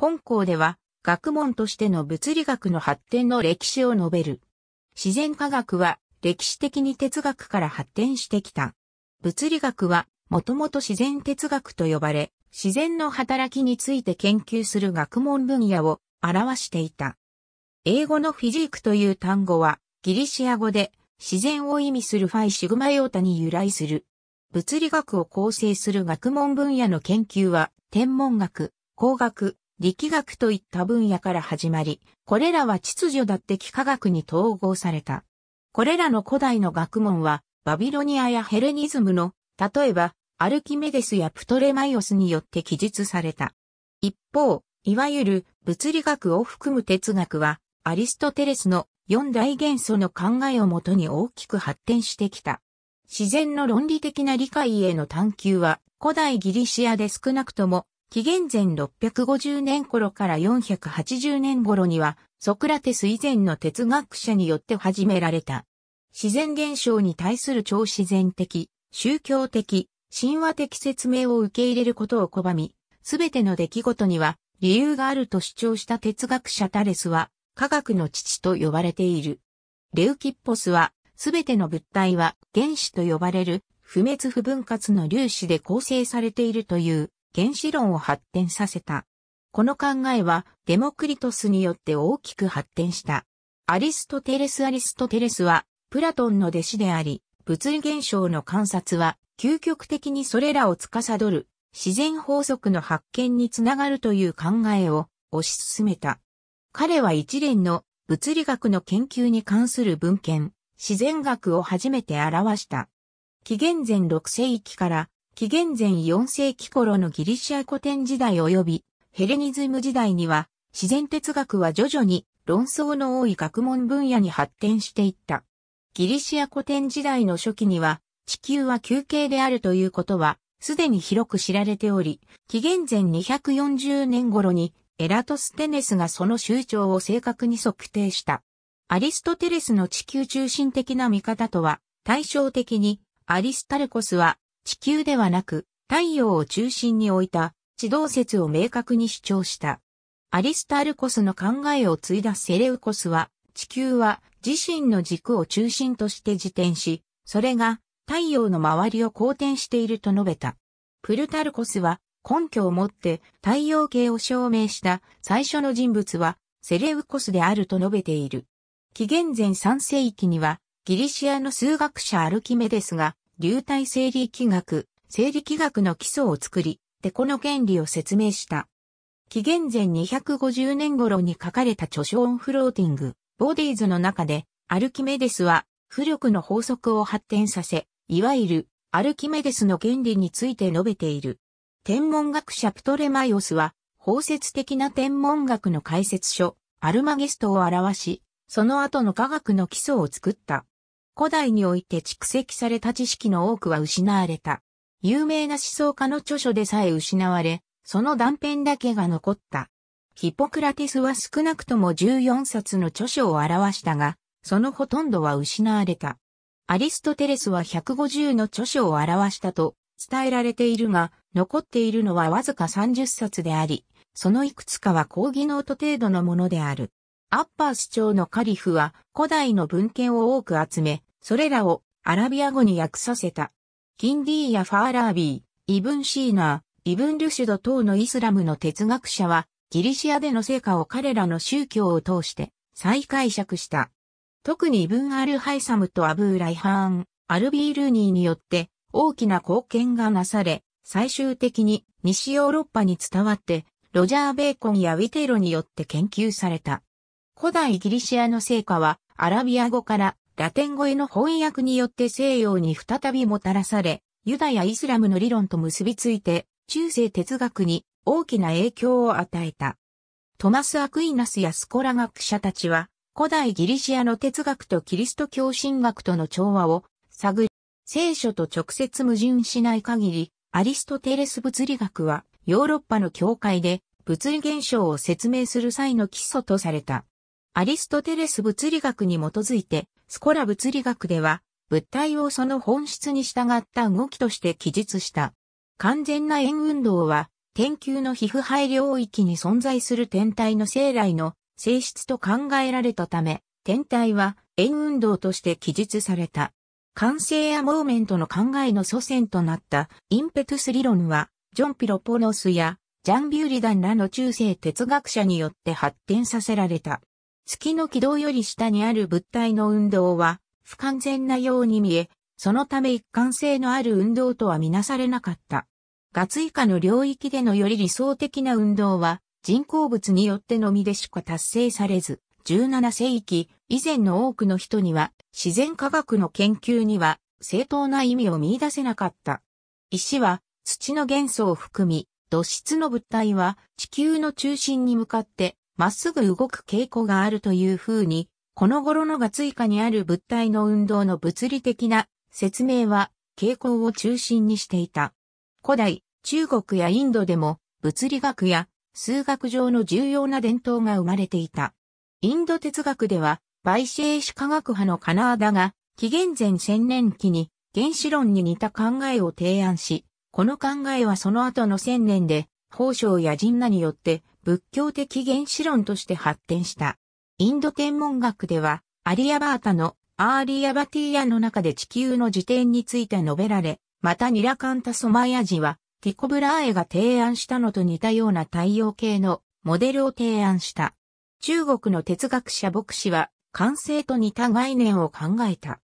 本校では、学問としての物理学の発展の歴史を述べる。自然科学は歴史的に哲学から発展してきた。物理学はもともと自然哲学と呼ばれ、自然の働きについて研究する学問分野を表していた。英語のフィジークという単語はギリシア語で自然を意味するファイシグマヨータに由来する。物理学を構成する学問分野の研究は天文学、工学、力学といった分野から始まり、これらは秩序だって幾何学に統合された。これらの古代の学問は、バビロニアやヘレニズムの、例えば、アルキメデスやプトレマイオスによって記述された。一方、いわゆる物理学を含む哲学は、アリストテレスの四大元素の考えをもとに大きく発展してきた。自然の論理的な理解への探求は、古代ギリシアで少なくとも紀元前650年頃から480年頃には、ソクラテス以前の哲学者によって始められた。自然現象に対する超自然的、宗教的、神話的説明を受け入れることを拒み、すべての出来事には理由があると主張した哲学者タレスは、科学の父と呼ばれている。レウキッポスは、すべての物体は原子と呼ばれる不滅不分割の粒子で構成されているという原子論を発展させた。この考えはデモクリトスによって大きく発展した。アリストテレスアリストテレスはプラトンの弟子であり、物理現象の観察は究極的にそれらを司る自然法則の発見につながるという考えを推し進めた。彼は一連の物理学の研究に関する文献、自然学を初めて表した。紀元前6世紀から紀元前4世紀頃のギリシア古典時代及びヘレニズム時代には自然哲学は徐々に論争の多い学問分野に発展していった。ギリシア古典時代の初期には地球は球形であるということはすでに広く知られており、紀元前240年頃にエラトステネスがその周長を正確に測定した。アリストテレスの地球中心的な見方とは対照的にアリスタルコスは地球ではなく太陽を中心に置いた地動説を明確に主張した。アリスタルコスの考えを継いだセレウコスは、地球は自身の軸を中心として自転し、それが太陽の周りを公転していると述べた。プルタルコスは根拠をもって太陽系を証明した最初の人物はセレウコスであると述べている。紀元前3世紀にはギリシアの数学者アルキメデスが流体生理気学、生理気学の基礎を作り、でこの原理を説明した。紀元前250年頃に書かれた著書オンフローティング、ボディーズの中で、アルキメデスは、浮力の法則を発展させ、いわゆる、アルキメデスの原理について述べている。天文学者プトレマイオスは、包摂的な天文学の解説書、アルマゲストを表し、その後の科学の基礎を作った。古代において蓄積された知識の多くは失われた。有名な思想家の著書でさえ失われ、その断片だけが残った。ヒポクラテスは少なくとも14冊の著書を表したが、そのほとんどは失われた。アリストテレスは150の著書を表したと伝えられているが、残っているのはわずか30冊であり、そのいくつかは義ノート程度のものである。アッパース朝のカリフは古代の文献を多く集め、それらをアラビア語に訳させた。キンディーやファーラービー、イブンシーナー、イブンルシュド等のイスラムの哲学者は、ギリシアでの成果を彼らの宗教を通して再解釈した。特にイブン・アル・ハイサムとアブー・ライハーン、アルビー・ルーニーによって大きな貢献がなされ、最終的に西ヨーロッパに伝わって、ロジャー・ベーコンやウィテロによって研究された。古代ギリシアの成果はアラビア語からラテン語への翻訳によって西洋に再びもたらされ、ユダヤイスラムの理論と結びついて、中世哲学に大きな影響を与えた。トマス・アクイナスやスコラ学者たちは、古代ギリシアの哲学とキリスト教神学との調和を探り、聖書と直接矛盾しない限り、アリストテレス物理学はヨーロッパの教会で物理現象を説明する際の基礎とされた。アリストテレス物理学に基づいて、スコラ物理学では、物体をその本質に従った動きとして記述した。完全な円運動は、天球の皮膚配領域に存在する天体の生来の性質と考えられたため、天体は円運動として記述された。完成やモーメントの考えの祖先となったインペトゥス理論は、ジョン・ピロポノスやジャン・ビューリダンらの中世哲学者によって発展させられた。月の軌道より下にある物体の運動は不完全なように見え、そのため一貫性のある運動とはみなされなかった。ガツイカの領域でのより理想的な運動は人工物によってのみでしか達成されず、17世紀以前の多くの人には自然科学の研究には正当な意味を見出せなかった。石は土の元素を含み、土質の物体は地球の中心に向かってまっすぐ動く傾向があるという風に、この頃のが追加にある物体の運動の物理的な説明は傾向を中心にしていた。古代、中国やインドでも物理学や数学上の重要な伝統が生まれていた。インド哲学では、バイシェーシ科学派のカナーダが、紀元前1000年期に原子論に似た考えを提案し、この考えはその後の1000年で、法相や神那によって仏教的原子論として発展した。インド天文学では、アリアバータのアーリアバティアの中で地球の自転について述べられ、またニラカンタソマヤジは、ティコブラーエが提案したのと似たような太陽系のモデルを提案した。中国の哲学者牧師は、完成と似た概念を考えた。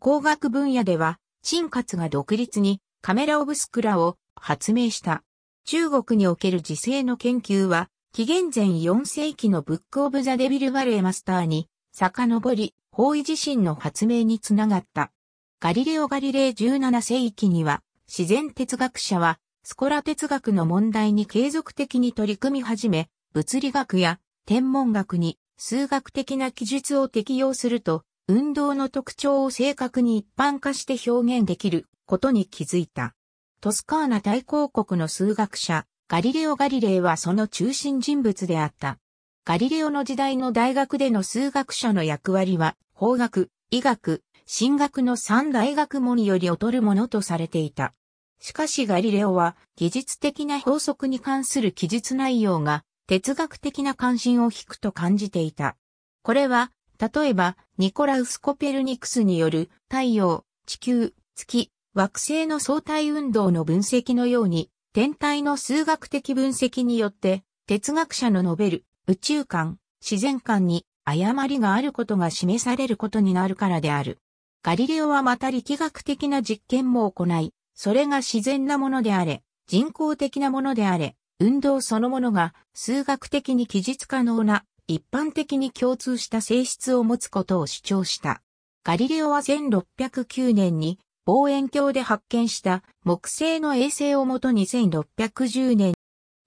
工学分野では、陳活が独立にカメラオブスクラを発明した。中国における時勢の研究は、紀元前4世紀のブックオブザデビルバレーマスターに遡り、方位自身の発明につながった。ガリレオ・ガリレイ17世紀には、自然哲学者は、スコラ哲学の問題に継続的に取り組み始め、物理学や天文学に数学的な記述を適用すると、運動の特徴を正確に一般化して表現できることに気づいた。トスカーナ大公国の数学者、ガリレオ・ガリレイはその中心人物であった。ガリレオの時代の大学での数学者の役割は、法学、医学、神学の三大学問より劣るものとされていた。しかしガリレオは、技術的な法則に関する記述内容が、哲学的な関心を引くと感じていた。これは、例えば、ニコラウス・コペルニクスによる、太陽、地球、月、惑星の相対運動の分析のように、天体の数学的分析によって、哲学者の述べる宇宙観、自然観に誤りがあることが示されることになるからである。ガリレオはまた力学的な実験も行い、それが自然なものであれ、人工的なものであれ、運動そのものが数学的に記述可能な一般的に共通した性質を持つことを主張した。ガリレオは1609年に望遠鏡で発見した木星の衛星をもとに1610年、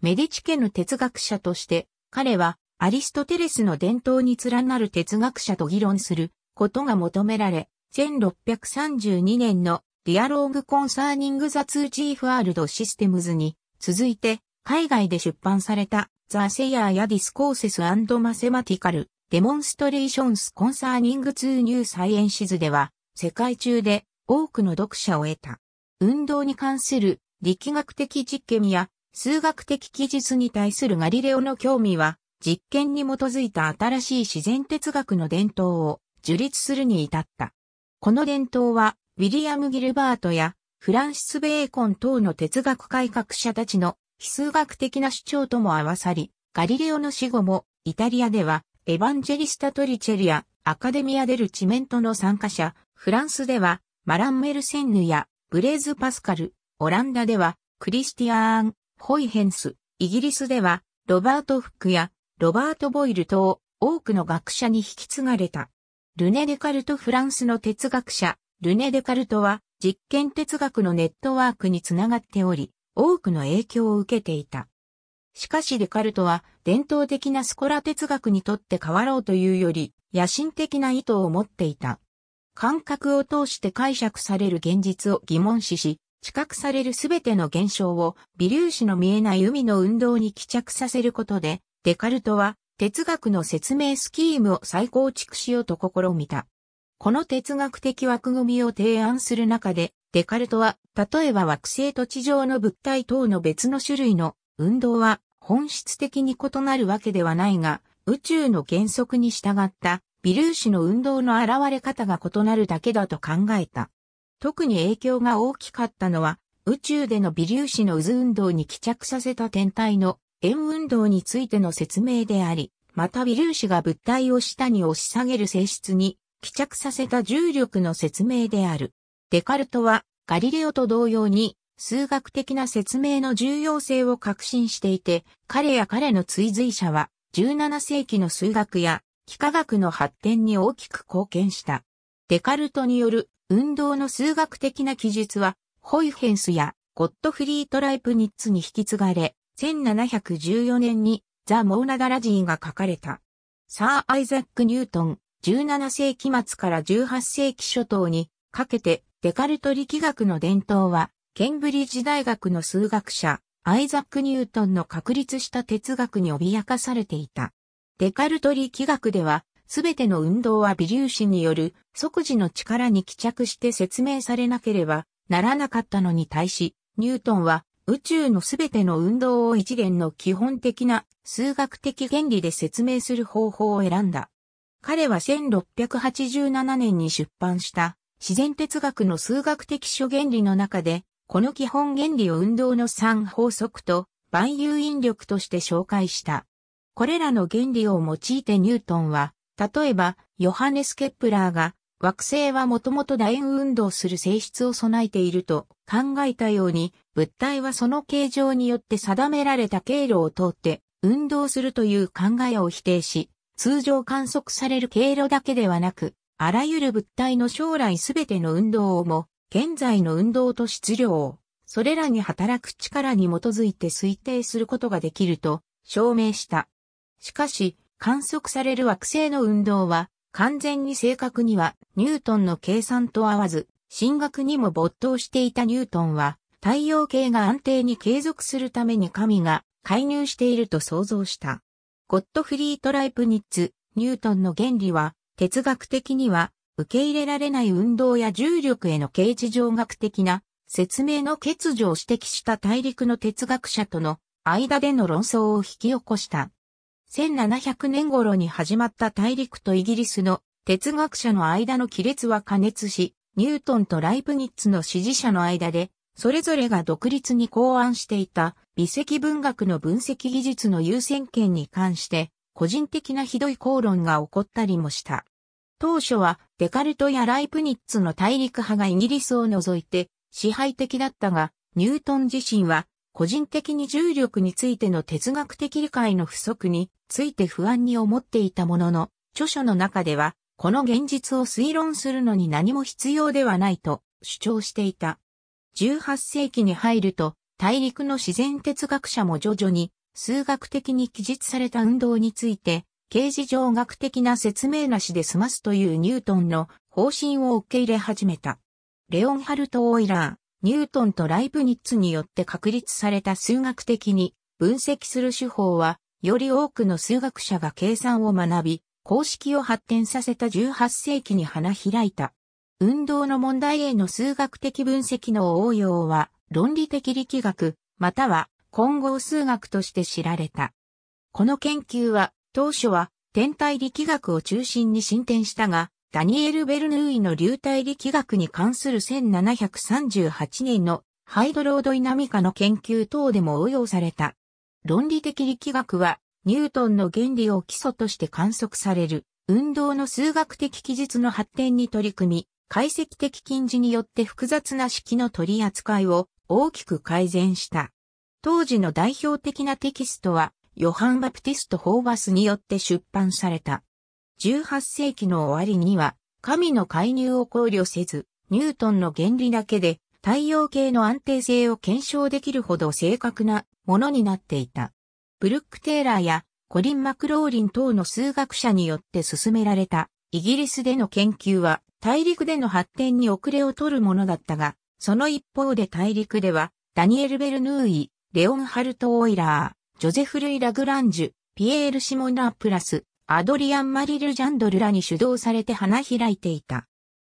メディチ家の哲学者として、彼はアリストテレスの伝統に連なる哲学者と議論することが求められ、1632年のディアローグ・コンサーニング・ザ・ツー・チーフ・アールド・システムズに続いて海外で出版されたザ・セイヤーやディスコーセス・マセマティカル・デモンストレーションス・コンサーニング・ツー・ニュー・サイエンシズでは世界中で多くの読者を得た。運動に関する力学的実験や数学的記述に対するガリレオの興味は、実験に基づいた新しい自然哲学の伝統を樹立するに至った。この伝統は、ウィリアム・ギルバートやフランシス・ベーコン等の哲学改革者たちの非数学的な主張とも合わさり、ガリレオの死後もイタリアではエヴァンジェリスタ・トリチェリア、アカデミア・デル・チメントの参加者、フランスではマランメルセンヌやブレーズ・パスカル、オランダではクリスティアーン・ホイヘンス、イギリスではロバート・フックやロバート・ボイル等多くの学者に引き継がれた。ルネ・デカルトフランスの哲学者、ルネ・デカルトは実験哲学のネットワークにつながっており、多くの影響を受けていた。しかしデカルトは伝統的なスコラ哲学にとって変わろうというより野心的な意図を持っていた。感覚を通して解釈される現実を疑問視し、知覚されるすべての現象を微粒子の見えない海の運動に帰着させることで、デカルトは哲学の説明スキームを再構築しようと試みた。この哲学的枠組みを提案する中で、デカルトは、例えば惑星と地上の物体等の別の種類の運動は本質的に異なるわけではないが、宇宙の原則に従った微粒子の運動の現れ方が異なるだけだと考えた。特に影響が大きかったのは、宇宙での微粒子の渦運動に帰着させた天体の円運動についての説明であり、また微粒子が物体を下に押し下げる性質に帰着させた重力の説明である。デカルトはガリレオと同様に数学的な説明の重要性を確信していて、彼や彼の追随者は17世紀の数学や幾何学の発展に大きく貢献した。デカルトによる運動の数学的な記述は、ホイフェンスやゴットフリート・ライプニッツに引き継がれ、1714年にザ・モーナダラジーが書かれた。サー・アイザック・ニュートン、17世紀末から18世紀初頭にかけてデカルト力学の伝統は、ケンブリッジ大学の数学者、アイザック・ニュートンの確立した哲学に脅かされていた。デカルト力学では、すべての運動は微粒子による即時の力に帰着して説明されなければならなかったのに対し、ニュートンは宇宙のすべての運動を一元の基本的な数学的原理で説明する方法を選んだ。彼は1687年に出版した自然哲学の数学的諸原理の中で、この基本原理を運動の3法則と万有引力として紹介した。これらの原理を用いてニュートンは、例えば、ヨハネス・ケップラーが、惑星はもともと楕円運動する性質を備えていると考えたように、物体はその形状によって定められた経路を通って運動するという考えを否定し、通常観測される経路だけではなく、あらゆる物体の将来すべての運動をも、現在の運動と質量を、それらに働く力に基づいて推定することができると証明した。しかし、観測される惑星の運動は、完全に正確にはニュートンの計算と合わず、進学にも没頭していたニュートンは、太陽系が安定に継続するために神が介入していると想像した。ゴッドフリート・ライプニッツ、ニュートンの原理は、哲学的には受け入れられない運動や重力への形地上学的な説明の欠如を指摘した大陸の哲学者との間での論争を引き起こした。1700年頃に始まった大陸とイギリスの哲学者の間の亀裂は加熱し、ニュートンとライプニッツの支持者の間で、それぞれが独立に考案していた微積文学の分析技術の優先権に関して、個人的なひどい口論が起こったりもした。当初はデカルトやライプニッツの大陸派がイギリスを除いて支配的だったが、ニュートン自身は個人的に重力についての哲学的理解の不足について不安に思っていたものの、著書の中では、この現実を推論するのに何も必要ではないと主張していた。18世紀に入ると、大陸の自然哲学者も徐々に数学的に記述された運動について、形事上学的な説明なしで済ますというニュートンの方針を受け入れ始めた。レオンハルト・オイラー、ニュートンとライブニッツによって確立された数学的に分析する手法はより多くの数学者が計算を学び、公式を発展させた18世紀に花開いた。運動の問題への数学的分析の応用は、論理的力学、または混合数学として知られた。この研究は、当初は天体力学を中心に進展したが、ダニエル・ベルヌーイの流体力学に関する1738年のハイドロードイナミカの研究等でも応用された。論理的力学は、ニュートンの原理を基礎として観測される、運動の数学的記述の発展に取り組み、解析的近似によって複雑な式の取り扱いを大きく改善した。当時の代表的なテキストは、ヨハン・バプティスト・ホーバスによって出版された。18世紀の終わりには、神の介入を考慮せず、ニュートンの原理だけで太陽系の安定性を検証できるほど正確なものになっていた。ブルック・テーラーやコリン・マクローリン等の数学者によって進められたイギリスでの研究は大陸での発展に遅れを取るものだったが、その一方で大陸ではダニエル・ベルヌーイ、レオン・ハルト・オイラー、ジョゼフ・ルイ・ラグランジュ、ピエール・シモナープラス、アドリアン・マリル・ジャンドルらに主導されて花開いていた。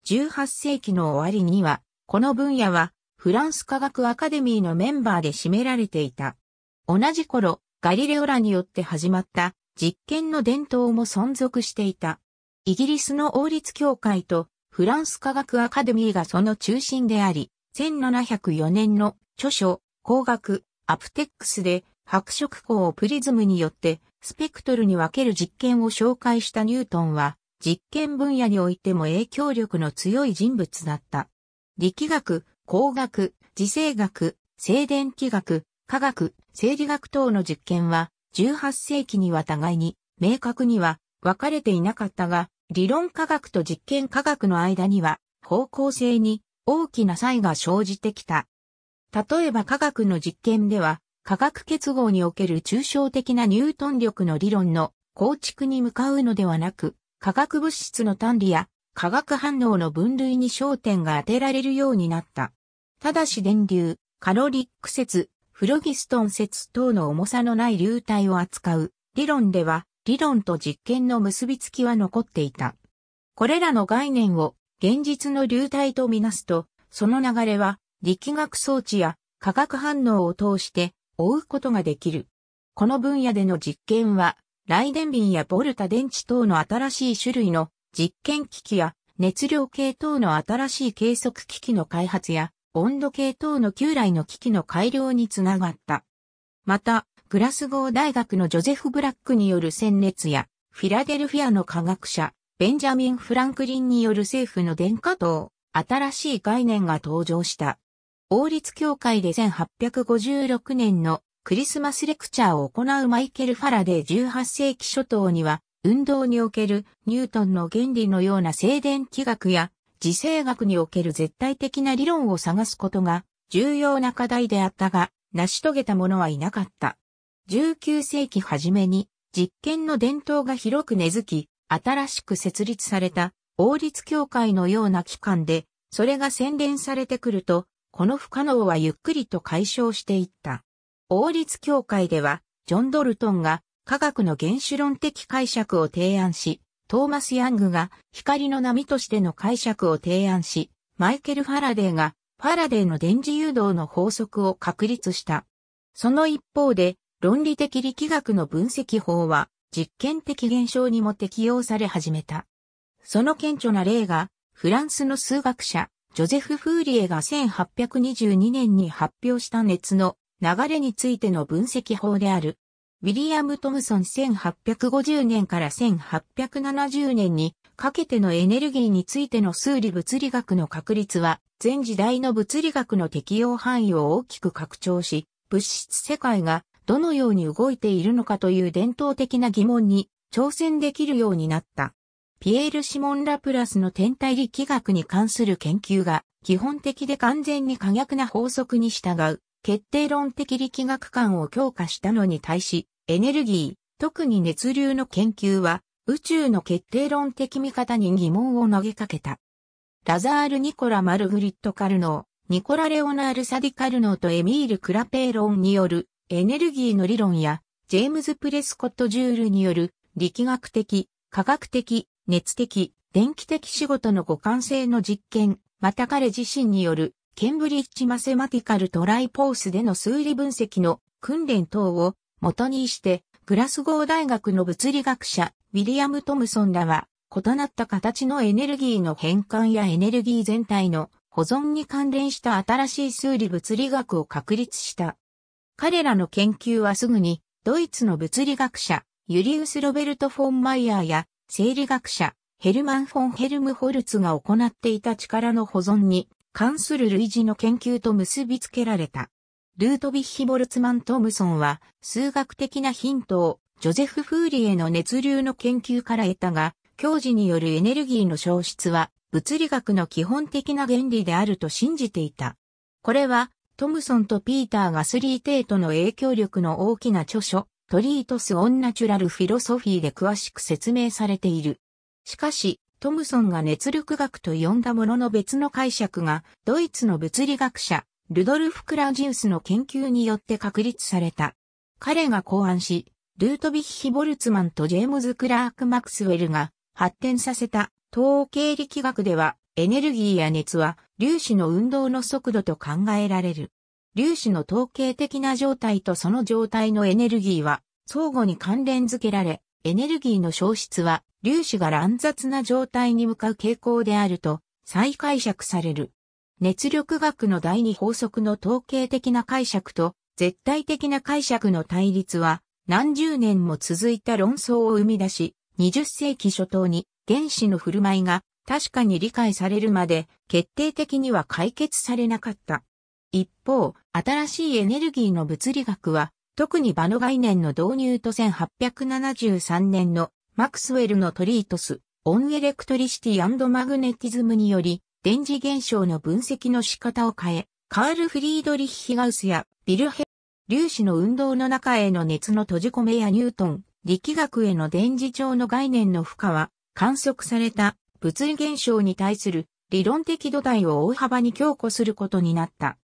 18世紀の終わりには、この分野は、フランス科学アカデミーのメンバーで占められていた。同じ頃、ガリレオらによって始まった実験の伝統も存続していた。イギリスの王立協会とフランス科学アカデミーがその中心であり、1704年の著書、工学、アプテックスで白色光をプリズムによってスペクトルに分ける実験を紹介したニュートンは、実験分野においても影響力の強い人物だった。力学、工学、磁性学、静電気学、科学、生理学等の実験は、18世紀には互いに、明確には分かれていなかったが、理論科学と実験科学の間には、方向性に大きな差異が生じてきた。例えば科学の実験では、科学結合における抽象的なニュートン力の理論の構築に向かうのではなく、化学物質の単理や化学反応の分類に焦点が当てられるようになった。ただし電流、カロリック説、フロギストン説等の重さのない流体を扱う理論では、理論と実験の結びつきは残っていた。これらの概念を現実の流体とみなすと、その流れは力学装置や化学反応を通して追うことができる。この分野での実験は、雷電瓶やボルタ電池等の新しい種類の実験機器や熱量計等の新しい計測機器の開発や温度計等の旧来の機器の改良につながった。また、グラスゴー大学のジョゼフ・ブラックによる戦熱やフィラデルフィアの科学者、ベンジャミン・フランクリンによる政府の電化等、新しい概念が登場した。王立協会で1856年のクリスマスレクチャーを行うマイケル・ファラデー18世紀初頭には、運動におけるニュートンの原理のような静電気学や自生学における絶対的な理論を探すことが重要な課題であったが、成し遂げた者はいなかった。19世紀初めに実験の伝統が広く根付き、新しく設立された王立協会のような機関で、それが洗練されてくると、この不可能はゆっくりと解消していった。王立協会では、ジョン・ドルトンが科学の原子論的解釈を提案し、トーマス・ヤングが光の波としての解釈を提案し、マイケル・ファラデーがファラデーの電磁誘導の法則を確立した。その一方で、論理的力学の分析法は実験的現象にも適用され始めた。その顕著な例が、フランスの数学者、ジョゼフ・フーリエが1822年に発表した熱の流れについての分析法である。ウィリアム・トムソン1850年から1870年にかけてのエネルギーについての数理物理学の確率は、前時代の物理学の適用範囲を大きく拡張し、物質世界がどのように動いているのかという伝統的な疑問に挑戦できるようになった。ピエール・シモン・ラプラスの天体力学に関する研究が、基本的で完全に可逆な法則に従う、決定論的力学観を強化したのに対し、エネルギー、特に熱流の研究は、宇宙の決定論的見方に疑問を投げかけた。ラザール・ニコラ・マルグリット・カルノー、ニコラ・レオナール・サディ・カルノーとエミール・クラペーロンによるエネルギーの理論や、ジェームズ・プレスコット・ジュールによる力学的、科学的、熱的、電気的仕事の互換性の実験、また彼自身によるケンブリッジ・マセマティカル・トライポースでの数理分析の訓練等を元にして、グラスゴー大学の物理学者、ウィリアム・トムソンらは、異なった形のエネルギーの変換やエネルギー全体の保存に関連した新しい数理物理学を確立した。彼らの研究はすぐに、ドイツの物理学者、ユリウス・ロベルト・フォン・マイヤーや、生理学者、ヘルマン・フォン・ヘルムホルツが行っていた力の保存に関する類似の研究と結びつけられた。ルートヴィッヒ・ボルツマン・トムソンは、数学的なヒントを、ジョゼフ・フーリエの熱流の研究から得たが、教授によるエネルギーの消失は、物理学の基本的な原理であると信じていた。これは、トムソンとピーターがスリーテートの影響力の大きな著書、トリートス・オン・ナチュラル・フィロソフィーで詳しく説明されている。しかし、トムソンが熱力学と呼んだものの別の解釈が、ドイツの物理学者、ルドルフ・クラジウスの研究によって確立された。彼が考案し、ルートビッヒ・ボルツマンとジェームズ・クラーク・マクスウェルが発展させた統計力学ではエネルギーや熱は粒子の運動の速度と考えられる。粒子の統計的な状態とその状態のエネルギーは相互に関連づけられ、エネルギーの消失は粒子が乱雑な状態に向かう傾向であると再解釈される。熱力学の第二法則の統計的な解釈と絶対的な解釈の対立は何十年も続いた論争を生み出し、20世紀初頭に原子の振る舞いが確かに理解されるまで決定的には解決されなかった。一方、新しいエネルギーの物理学は特に場の概念の導入と1873年のマクスウェルのトリートス、オンエレクトリシティマグネティズムにより、電磁現象の分析の仕方を変え、カール・フリードリッヒ・ガウスやビルヘ粒子の運動の中への熱の閉じ込めやニュートン、力学への電磁場の概念の負荷は、観測された物理現象に対する理論的土台を大幅に強固することになった。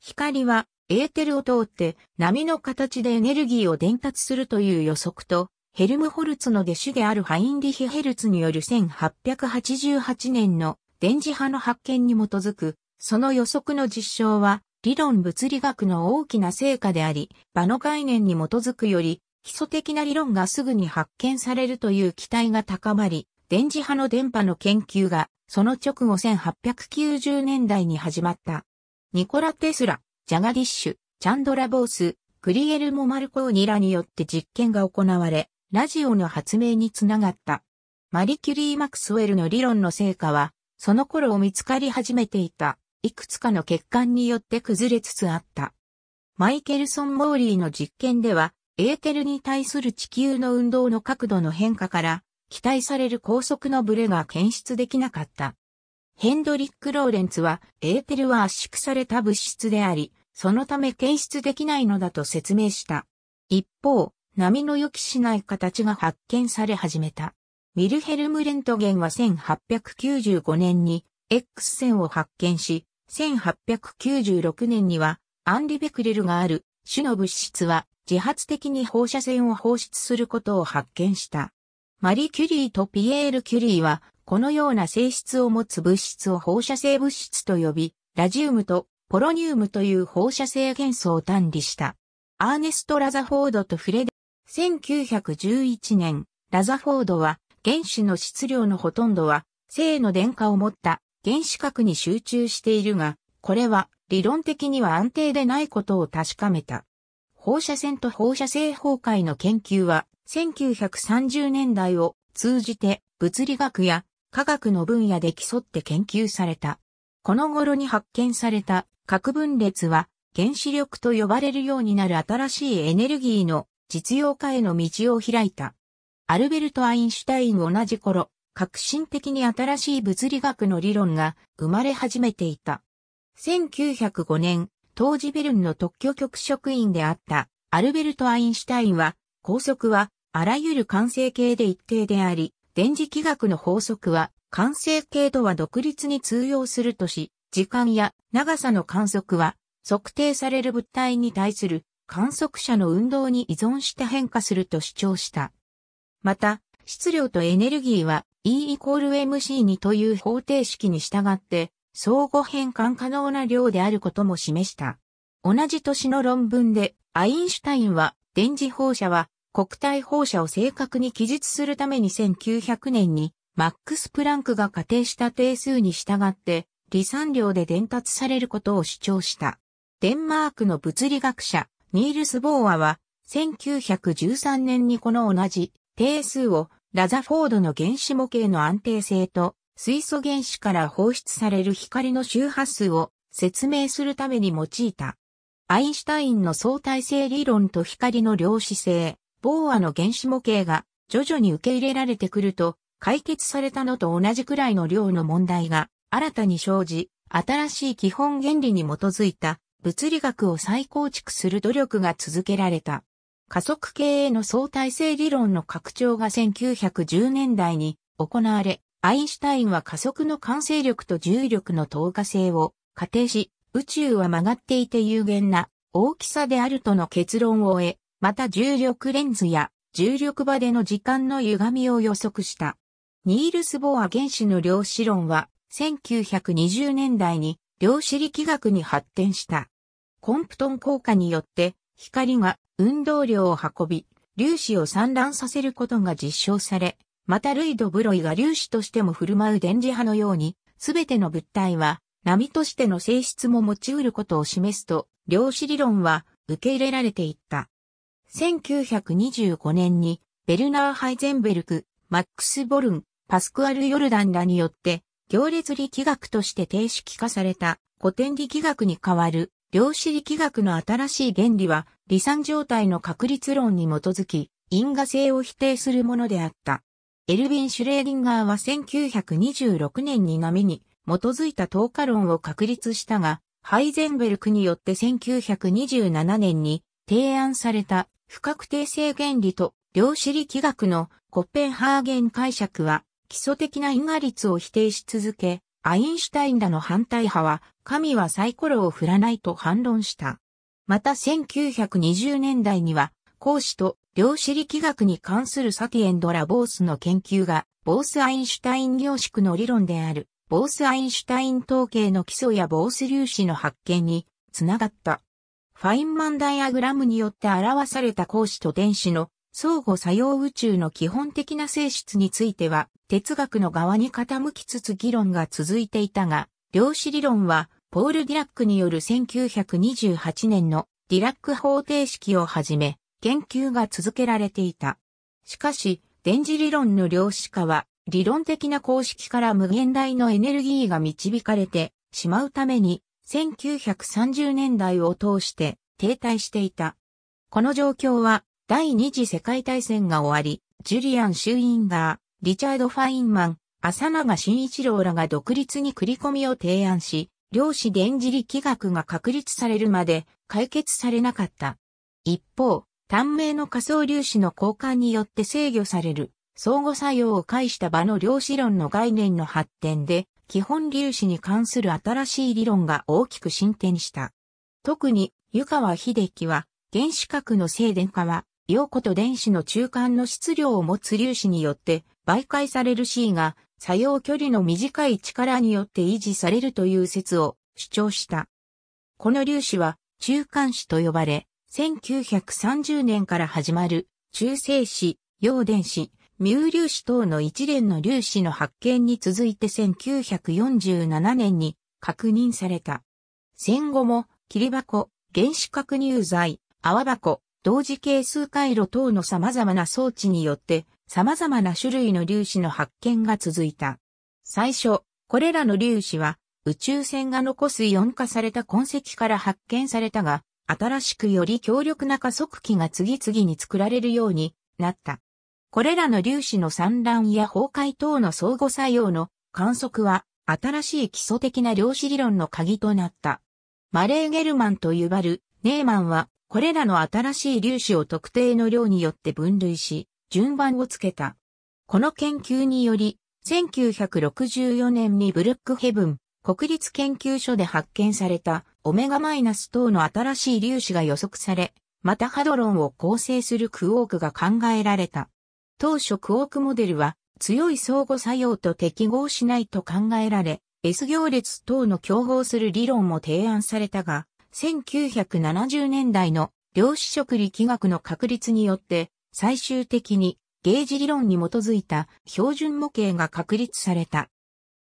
光はエーテルを通って波の形でエネルギーを伝達するという予測と、ヘルムホルツの弟子であるハインリヒ・ヘルツによる1888年の電磁波の発見に基づく、その予測の実証は、理論物理学の大きな成果であり、場の概念に基づくより、基礎的な理論がすぐに発見されるという期待が高まり、電磁波の電波の研究が、その直後1890年代に始まった。ニコラ・テスラ、ジャガディッシュ、チャンドラ・ボース、クリエルモ・マルコーニらによって実験が行われ、ラジオの発明につながった。マリキュリー・マクスウェルの理論の成果は、その頃を見つかり始めていた、いくつかの欠陥によって崩れつつあった。マイケルソン・モーリーの実験では、エーテルに対する地球の運動の角度の変化から、期待される高速のブレが検出できなかった。ヘンドリック・ローレンツは、エーテルは圧縮された物質であり、そのため検出できないのだと説明した。一方、波の予期しない形が発見され始めた。ミルヘルムレントゲンは1895年に X 線を発見し、1896年にはアンリベクレルがある種の物質は自発的に放射線を放出することを発見した。マリ・キュリーとピエール・キュリーはこのような性質を持つ物質を放射性物質と呼び、ラジウムとポロニウムという放射性元素を単理した。アーネスト・ラザフォードとフレデ、1911年、ラザフォードは原子の質量のほとんどは、正の電荷を持った原子核に集中しているが、これは理論的には安定でないことを確かめた。放射線と放射性崩壊の研究は、1930年代を通じて物理学や科学の分野で競って研究された。この頃に発見された核分裂は原子力と呼ばれるようになる新しいエネルギーの実用化への道を開いた。アルベルト・アインシュタイン同じ頃、革新的に新しい物理学の理論が生まれ始めていた。1905年、当時ベルンの特許局職員であったアルベルト・アインシュタインは、高速はあらゆる完成形で一定であり、電磁気学の法則は完成形とは独立に通用するとし、時間や長さの観測は測定される物体に対する観測者の運動に依存して変化すると主張した。また、質量とエネルギーは E イコール MC2 という方程式に従って、相互変換可能な量であることも示した。同じ年の論文で、アインシュタインは、電磁放射は国体放射を正確に記述するために1900年に、マックス・プランクが仮定した定数に従って、離散量で伝達されることを主張した。デンマークの物理学者、ニールス・ボーアは、1913年にこの同じ定数をラザフォードの原子模型の安定性と水素原子から放出される光の周波数を説明するために用いた。アインシュタインの相対性理論と光の量子性、ボーアの原子模型が徐々に受け入れられてくると解決されたのと同じくらいの量の問題が新たに生じ、新しい基本原理に基づいた物理学を再構築する努力が続けられた。加速系への相対性理論の拡張が1910年代に行われ、アインシュタインは加速の完成力と重力の透過性を仮定し、宇宙は曲がっていて有限な大きさであるとの結論を得、また重力レンズや重力場での時間の歪みを予測した。ニールス・ボア原子の量子論は1920年代に量子力学に発展した。コンプトン効果によって光が運動量を運び、粒子を散乱させることが実証され、またルイド・ブロイが粒子としても振る舞う電磁波のように、すべての物体は波としての性質も持ち得ることを示すと、量子理論は受け入れられていった。1925年に、ベルナー・ハイゼンベルク、マックス・ボルン、パスクアル・ヨルダンらによって、行列力学として定式化された古典力学に代わる量子力学の新しい原理は、離散状態の確率論に基づき、因果性を否定するものであった。エルヴィン・シュレーディンガーは1926年に波に基づいた投下論を確立したが、ハイゼンベルクによって1927年に提案された不確定性原理と量子力学のコッペンハーゲン解釈は基礎的な因果率を否定し続け、アインシュタインらの反対派は神はサイコロを振らないと反論した。また1920年代には、孔子と量子力学に関するサティエンドラ・ボースの研究が、ボース・アインシュタイン凝縮の理論である、ボース・アインシュタイン統計の基礎やボース粒子の発見につながった。ファインマンダイアグラムによって表された光子と電子の相互作用宇宙の基本的な性質については哲学の側に傾きつつ議論が続いていたが、量子理論は、ポール・ディラックによる1928年のディラック方程式をはじめ、研究が続けられていた。しかし、電磁理論の量子化は、理論的な公式から無限大のエネルギーが導かれてしまうために、1930年代を通して停滞していた。この状況は、第二次世界大戦が終わり、ジュリアン・シューインガー、リチャード・ファインマン、浅永慎一郎らが独立に繰り込みを提案し、量子電磁力学が確立されるまで解決されなかった。一方、短命の仮想粒子の交換によって制御される相互作用を介した場の量子論の概念の発展で、基本粒子に関する新しい理論が大きく進展した。特に、湯川秀樹は、原子核の静電化は、陽子と電子の中間の質量を持つ粒子によって媒介される C が作用距離の短い力によって維持されるという説を主張した。この粒子は中間子と呼ばれ、1930年から始まる中性子、陽電子、ミュ粒子等の一連の粒子の発見に続いて1947年に確認された。戦後も、霧箱、原子核入剤、泡箱、同時係数回路等の様々な装置によって様々な種類の粒子の発見が続いた。最初、これらの粒子は宇宙船が残すイオン化された痕跡から発見されたが、新しくより強力な加速器が次々に作られるようになった。これらの粒子の散乱や崩壊等の相互作用の観測は新しい基礎的な量子理論の鍵となった。マレー・ゲルマンと呼ばれるネーマンはこれらの新しい粒子を特定の量によって分類し、順番をつけた。この研究により、1964年にブルックヘブン国立研究所で発見されたオメガマイナス等の新しい粒子が予測され、またハドロンを構成するクオークが考えられた。当初クオークモデルは強い相互作用と適合しないと考えられ、S 行列等の競合する理論も提案されたが、1970年代の量子色力学の確立によって最終的にゲージ理論に基づいた標準模型が確立された。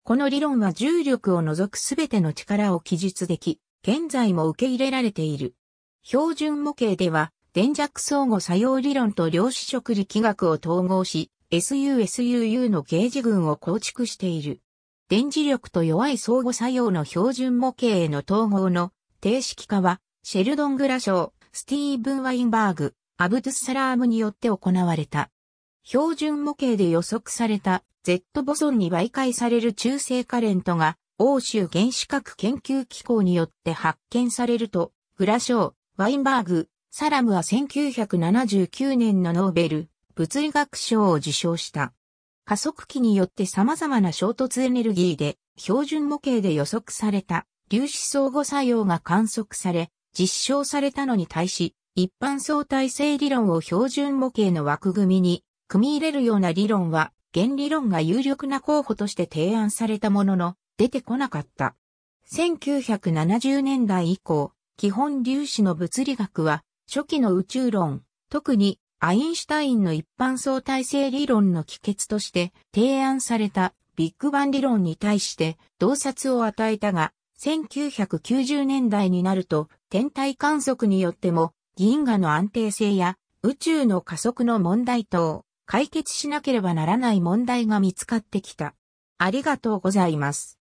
この理論は重力を除くすべての力を記述でき、現在も受け入れられている。標準模型では、電弱相互作用理論と量子色力学を統合し、SUSUU のゲージ群を構築している。電磁力と弱い相互作用の標準模型への統合の定式化は、シェルドン・グラショー、スティーブン・ワインバーグ、アブドゥスサラームによって行われた。標準模型で予測された Z ボソンに媒介される中性カレントが欧州原子核研究機構によって発見されると、グラショー、ワインバーグ、サラムは1979年のノーベル物理学賞を受賞した。加速器によって様々な衝突エネルギーで標準模型で予測された粒子相互作用が観測され実証されたのに対し一般相対性理論を標準模型の枠組みに組み入れるような理論は、原理論が有力な候補として提案されたものの、出てこなかった。1970年代以降、基本粒子の物理学は、初期の宇宙論、特にアインシュタインの一般相対性理論の帰結として提案されたビッグバン理論に対して洞察を与えたが、1990年代になると天体観測によっても銀河の安定性や宇宙の加速の問題等、解決しなければならない問題が見つかってきた。ありがとうございます。